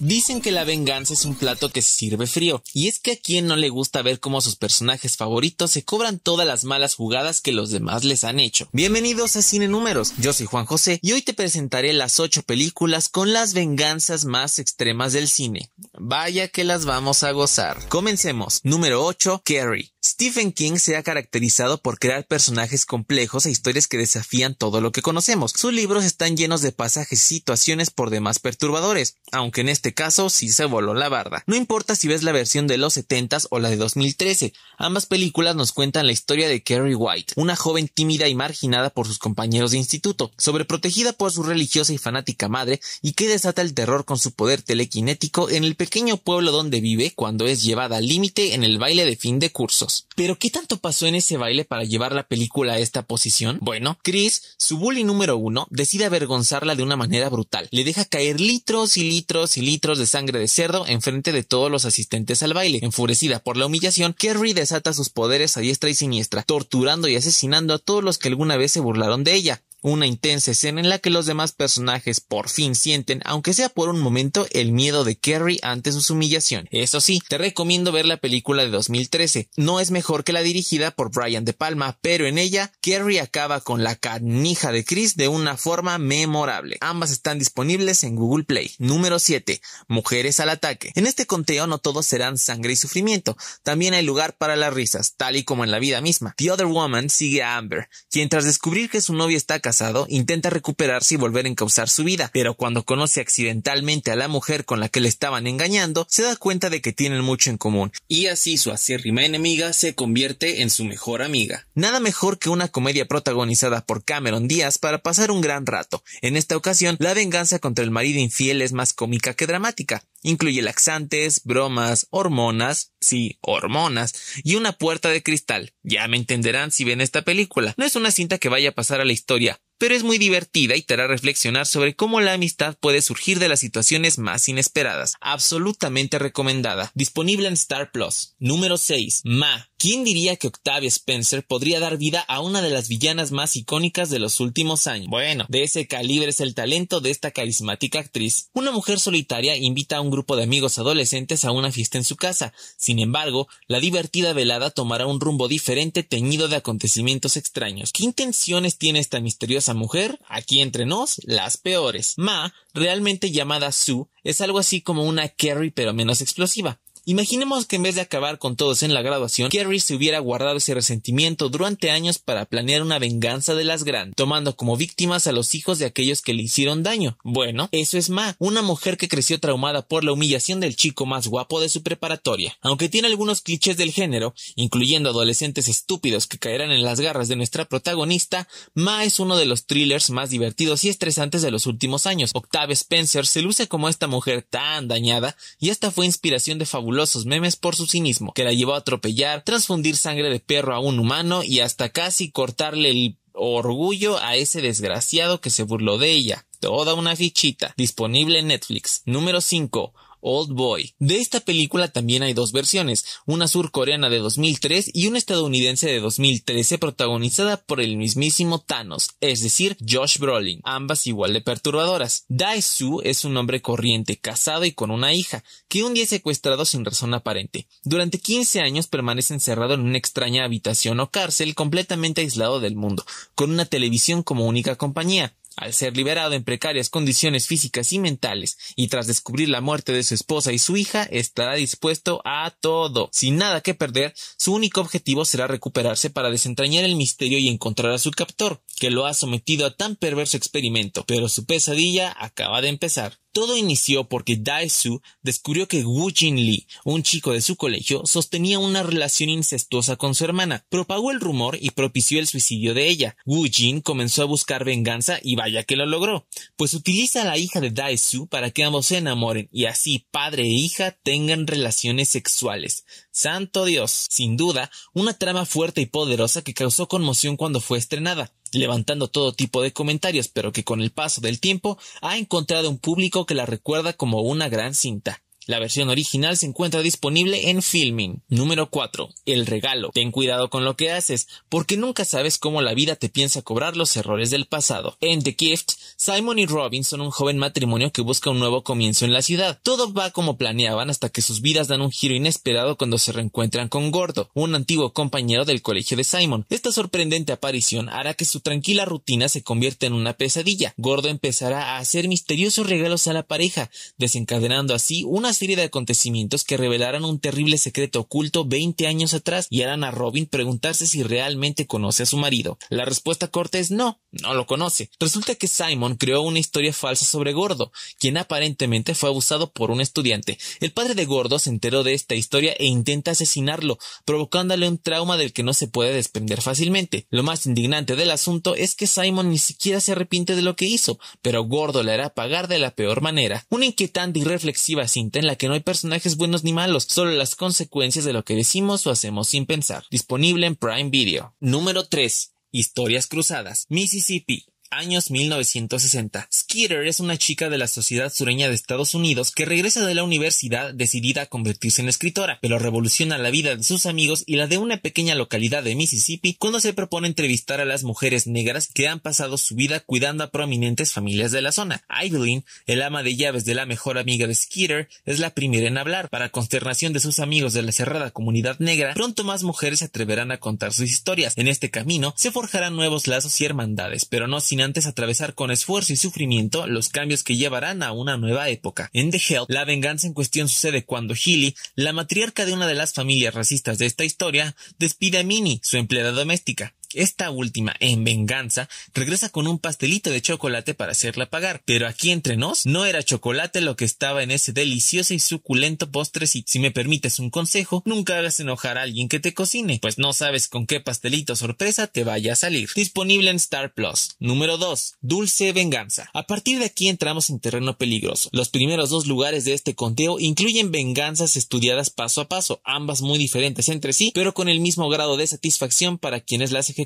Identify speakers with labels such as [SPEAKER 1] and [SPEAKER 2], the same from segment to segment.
[SPEAKER 1] Dicen que la venganza es un plato que se sirve frío, y es que a quien no le gusta ver cómo sus personajes favoritos se cobran todas las malas jugadas que los demás les han hecho. Bienvenidos a Cine Números, yo soy Juan José y hoy te presentaré las 8 películas con las venganzas más extremas del cine. Vaya que las vamos a gozar. Comencemos. Número 8, Carrie. Stephen King se ha caracterizado por crear personajes complejos e historias que desafían todo lo que conocemos. Sus libros están llenos de pasajes y situaciones por demás perturbadores, aunque en este caso sí se voló la barda. No importa si ves la versión de los 70s o la de 2013, ambas películas nos cuentan la historia de Carrie White, una joven tímida y marginada por sus compañeros de instituto, sobreprotegida por su religiosa y fanática madre y que desata el terror con su poder telequinético en el pequeño pueblo donde vive cuando es llevada al límite en el baile de fin de cursos. Pero ¿qué tanto pasó en ese baile para llevar la película a esta posición? Bueno, Chris, su bully número uno, decide avergonzarla de una manera brutal. Le deja caer litros y litros y litros de sangre de cerdo enfrente de todos los asistentes al baile. Enfurecida por la humillación, Kerry desata sus poderes a diestra y siniestra, torturando y asesinando a todos los que alguna vez se burlaron de ella. Una intensa escena en la que los demás personajes por fin sienten, aunque sea por un momento, el miedo de Carrie ante sus humillación. Eso sí, te recomiendo ver la película de 2013. No es mejor que la dirigida por Brian De Palma, pero en ella, Kerry acaba con la canija de Chris de una forma memorable. Ambas están disponibles en Google Play. Número 7. Mujeres al ataque. En este conteo no todos serán sangre y sufrimiento. También hay lugar para las risas, tal y como en la vida misma. The Other Woman sigue a Amber, quien tras descubrir que su novia está intenta recuperarse y volver a encauzar su vida, pero cuando conoce accidentalmente a la mujer con la que le estaban engañando, se da cuenta de que tienen mucho en común, y así su acérrima enemiga se convierte en su mejor amiga. Nada mejor que una comedia protagonizada por Cameron Díaz para pasar un gran rato. En esta ocasión, la venganza contra el marido infiel es más cómica que dramática, Incluye laxantes, bromas, hormonas, sí, hormonas, y una puerta de cristal. Ya me entenderán si ven esta película. No es una cinta que vaya a pasar a la historia, pero es muy divertida y te hará reflexionar sobre cómo la amistad puede surgir de las situaciones más inesperadas. Absolutamente recomendada. Disponible en Star Plus. Número 6. Ma. ¿Quién diría que Octavia Spencer podría dar vida a una de las villanas más icónicas de los últimos años? Bueno, de ese calibre es el talento de esta carismática actriz. Una mujer solitaria invita a un grupo de amigos adolescentes a una fiesta en su casa. Sin embargo, la divertida velada tomará un rumbo diferente teñido de acontecimientos extraños. ¿Qué intenciones tiene esta misteriosa mujer, aquí entre nos, las peores. Ma, realmente llamada Sue, es algo así como una Carrie pero menos explosiva. Imaginemos que en vez de acabar con todos en la graduación, Carrie se hubiera guardado ese resentimiento durante años para planear una venganza de las grandes, tomando como víctimas a los hijos de aquellos que le hicieron daño. Bueno, eso es Ma, una mujer que creció traumada por la humillación del chico más guapo de su preparatoria. Aunque tiene algunos clichés del género, incluyendo adolescentes estúpidos que caerán en las garras de nuestra protagonista, Ma es uno de los thrillers más divertidos y estresantes de los últimos años. Octave Spencer se luce como esta mujer tan dañada y esta fue inspiración de Fabulosa, memes por su cinismo, que la llevó a atropellar, transfundir sangre de perro a un humano y hasta casi cortarle el orgullo a ese desgraciado que se burló de ella. Toda una fichita. Disponible en Netflix. Número 5. Old Boy. De esta película también hay dos versiones, una surcoreana de 2003 y una estadounidense de 2013 protagonizada por el mismísimo Thanos, es decir, Josh Brolin, ambas igual de perturbadoras. Su es un hombre corriente, casado y con una hija, que un día es secuestrado sin razón aparente. Durante 15 años permanece encerrado en una extraña habitación o cárcel completamente aislado del mundo, con una televisión como única compañía. Al ser liberado en precarias condiciones físicas y mentales, y tras descubrir la muerte de su esposa y su hija, estará dispuesto a todo. Sin nada que perder, su único objetivo será recuperarse para desentrañar el misterio y encontrar a su captor, que lo ha sometido a tan perverso experimento, pero su pesadilla acaba de empezar. Todo inició porque Su descubrió que Wu Jin Lee, un chico de su colegio, sostenía una relación incestuosa con su hermana, propagó el rumor y propició el suicidio de ella. Wu Jin comenzó a buscar venganza y vaya que lo logró, pues utiliza a la hija de Daesu para que ambos se enamoren y así padre e hija tengan relaciones sexuales. Santo Dios, sin duda, una trama fuerte y poderosa que causó conmoción cuando fue estrenada levantando todo tipo de comentarios, pero que con el paso del tiempo ha encontrado un público que la recuerda como una gran cinta. La versión original se encuentra disponible en Filming. Número 4. El regalo. Ten cuidado con lo que haces, porque nunca sabes cómo la vida te piensa cobrar los errores del pasado. En The Gift, Simon y Robin son un joven matrimonio que busca un nuevo comienzo en la ciudad. Todo va como planeaban hasta que sus vidas dan un giro inesperado cuando se reencuentran con Gordo, un antiguo compañero del colegio de Simon. Esta sorprendente aparición hará que su tranquila rutina se convierta en una pesadilla. Gordo empezará a hacer misteriosos regalos a la pareja, desencadenando así una serie de acontecimientos que revelarán un terrible secreto oculto 20 años atrás y harán a Robin preguntarse si realmente conoce a su marido. La respuesta corta es no, no lo conoce. Resulta que Simon creó una historia falsa sobre Gordo, quien aparentemente fue abusado por un estudiante. El padre de Gordo se enteró de esta historia e intenta asesinarlo, provocándole un trauma del que no se puede desprender fácilmente. Lo más indignante del asunto es que Simon ni siquiera se arrepiente de lo que hizo, pero Gordo le hará pagar de la peor manera. Una inquietante y reflexiva cinta en la que no hay personajes buenos ni malos, solo las consecuencias de lo que decimos o hacemos sin pensar. Disponible en Prime Video. Número 3. Historias Cruzadas, Mississippi años 1960. Skeeter es una chica de la sociedad sureña de Estados Unidos que regresa de la universidad decidida a convertirse en escritora, pero revoluciona la vida de sus amigos y la de una pequeña localidad de Mississippi cuando se propone entrevistar a las mujeres negras que han pasado su vida cuidando a prominentes familias de la zona. Evelyn, el ama de llaves de la mejor amiga de Skeeter, es la primera en hablar. Para consternación de sus amigos de la cerrada comunidad negra, pronto más mujeres se atreverán a contar sus historias. En este camino se forjarán nuevos lazos y hermandades, pero no sin antes atravesar con esfuerzo y sufrimiento los cambios que llevarán a una nueva época. En The Hell, la venganza en cuestión sucede cuando Hilly, la matriarca de una de las familias racistas de esta historia, despide a Minnie, su empleada doméstica. Esta última, en venganza, regresa con un pastelito de chocolate para hacerla pagar, pero aquí entre nos, no era chocolate lo que estaba en ese delicioso y suculento postre si, si me permites un consejo, nunca hagas enojar a alguien que te cocine, pues no sabes con qué pastelito sorpresa te vaya a salir. Disponible en Star Plus. Número 2. Dulce Venganza. A partir de aquí entramos en terreno peligroso. Los primeros dos lugares de este conteo incluyen venganzas estudiadas paso a paso, ambas muy diferentes entre sí, pero con el mismo grado de satisfacción para quienes las ejecutan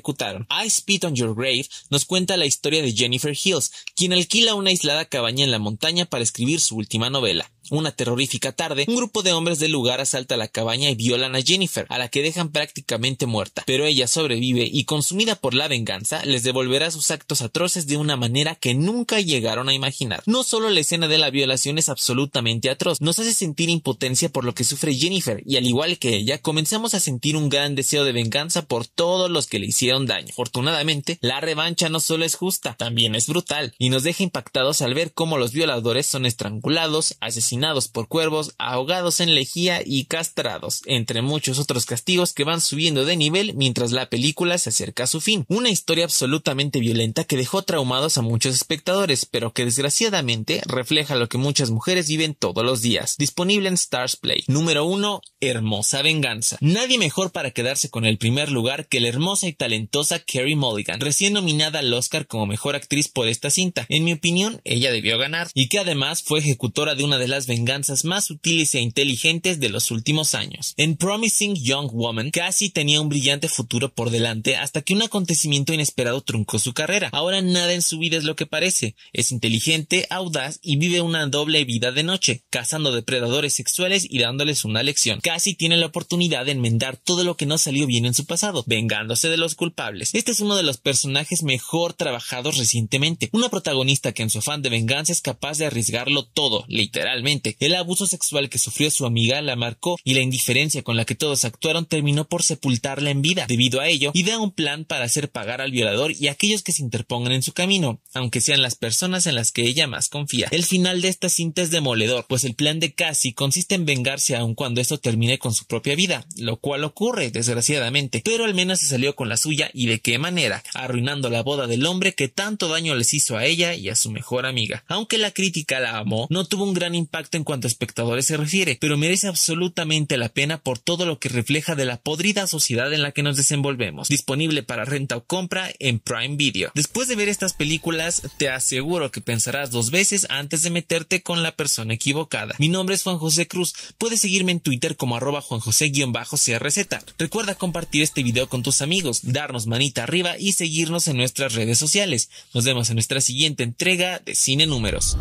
[SPEAKER 1] I Spit on Your Grave nos cuenta la historia de Jennifer Hills, quien alquila una aislada cabaña en la montaña para escribir su última novela. Una terrorífica tarde, un grupo de hombres del lugar asalta la cabaña y violan a Jennifer, a la que dejan prácticamente muerta, pero ella sobrevive y consumida por la venganza, les devolverá sus actos atroces de una manera que nunca llegaron a imaginar. No solo la escena de la violación es absolutamente atroz, nos hace sentir impotencia por lo que sufre Jennifer y al igual que ella, comenzamos a sentir un gran deseo de venganza por todos los que le hicieron daño. Afortunadamente, la revancha no solo es justa, también es brutal y nos deja impactados al ver cómo los violadores son estrangulados, asesinados por cuervos, ahogados en lejía y castrados, entre muchos otros castigos que van subiendo de nivel mientras la película se acerca a su fin. Una historia absolutamente violenta que dejó traumados a muchos espectadores, pero que desgraciadamente refleja lo que muchas mujeres viven todos los días. Disponible en Stars Play. Número 1. Hermosa Venganza. Nadie mejor para quedarse con el primer lugar que la hermosa y talentosa Carrie Mulligan, recién nominada al Oscar como mejor actriz por esta cinta. En mi opinión, ella debió ganar, y que además fue ejecutora de una de las venganzas más sutiles e inteligentes de los últimos años. En Promising Young Woman, Cassie tenía un brillante futuro por delante hasta que un acontecimiento inesperado truncó su carrera. Ahora nada en su vida es lo que parece. Es inteligente, audaz y vive una doble vida de noche, cazando depredadores sexuales y dándoles una lección. Cassie tiene la oportunidad de enmendar todo lo que no salió bien en su pasado, vengándose de los culpables. Este es uno de los personajes mejor trabajados recientemente. Una protagonista que en su afán de venganza es capaz de arriesgarlo todo, literalmente el abuso sexual que sufrió su amiga la marcó y la indiferencia con la que todos actuaron terminó por sepultarla en vida. Debido a ello, idea un plan para hacer pagar al violador y a aquellos que se interpongan en su camino, aunque sean las personas en las que ella más confía. El final de esta cinta es demoledor, pues el plan de Cassie consiste en vengarse aun cuando esto termine con su propia vida, lo cual ocurre, desgraciadamente, pero al menos se salió con la suya y de qué manera, arruinando la boda del hombre que tanto daño les hizo a ella y a su mejor amiga. Aunque la crítica la amó, no tuvo un gran impacto en cuanto a espectadores se refiere, pero merece absolutamente la pena por todo lo que refleja de la podrida sociedad en la que nos desenvolvemos. Disponible para renta o compra en Prime Video. Después de ver estas películas, te aseguro que pensarás dos veces antes de meterte con la persona equivocada. Mi nombre es Juan José Cruz. Puedes seguirme en Twitter como arroba Juan José-CRZ. Recuerda compartir este video con tus amigos, darnos manita arriba y seguirnos en nuestras redes sociales. Nos vemos en nuestra siguiente entrega de Cine Números.